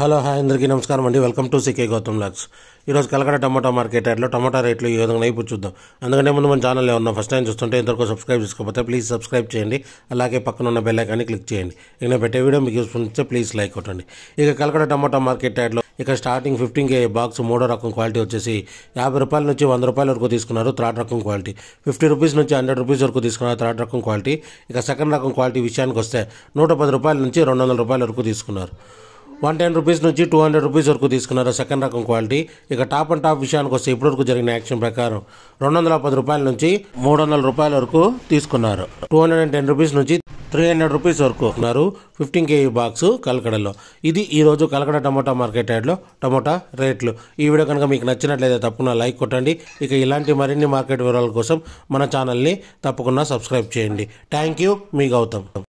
hello hi అందరికీ నమస్కారం అండి వెల్కమ్ టు సికే గౌతమ్ లాక్స్ ఈరోజు కలకడ టమాటా మార్కెట్ యాడ్లో టమాటా రేట్లు ఈ విధంగా ఇప్పుడు చూద్దాం అందుకంటే ముందు మన ఛానల్ ఏమన్నా ఫస్ట్ టైం చూస్తుంటే ఇంతవరకు సబ్స్క్రైబ్ చేసుకోకపోతే ప్లీజ్ సబ్స్క్రైబ్ చేయండి అలాగే పక్కన ఉన్న బెల్ ఐకాన్ని క్లిక్ చేయండి ఇక పెట్టే వీడియో మీకు యూస్ఫుల్ ఉంటే ప్లీజ్ లైక్ కొట్టండి ఇక కలకడ టమాటా మార్కెట్ యాడ్లో ఇక స్టార్టింగ్ ఫిఫ్టీన్ కే బాక్స్ మూడో రకం క్వాలిటీ వచ్చేసి యాభై రూపాయల నుంచి వంద రూపాయల వరకు తీసుకున్నారు థర్డ్ రకం క్వాలిటీ ఫిఫ్టీ రూపీస్ నుంచి హండ్రెడ్ రూపీస్ వరకు తీసుకున్నారు థర్డ్ రకం క్వాలిటీ ఇక సెకండ్ రకం క్వాలిటీ విషయానికి వస్తే నూట పది రూపాయల నుంచి రెండు వందల రూపాయల వరకు తీసుకున్నారు వన్ టెన్ రూపీస్ నుంచి టూ హండ్రెడ్ రూపీస్ వరకు తీసుకున్నారు సెకండ్ రకం క్వాలిటీ ఇక టాప్ అండ్ టాప్ విషయానికి వస్తే ఇప్పటి వరకు జరిగిన యాక్షన్ ప్రకారం రెండు వందల పది రూపాయల నుంచి మూడు వందల రూపాయల వరకు తీసుకున్నారు two hundred and ten rupees నుంచి త్రీ హండ్రెడ్ రూపీస్ వరకు ఉన్నారు ఫిఫ్టీన్ కేజీ బాక్స్ కలకడలో ఇది ఈరోజు కలకడ టమోటా మార్కెట్ యార్డ్లో టమోటా రేట్లు ఈ వీడియో కనుక మీకు నచ్చినట్లయితే తప్పకుండా లైక్ కొట్టండి ఇక ఇలాంటి మరిన్ని మార్కెట్ వివరాల కోసం మన ఛానల్ని తప్పకుండా సబ్స్క్రైబ్ చేయండి థ్యాంక్ యూ మీ గౌతమ్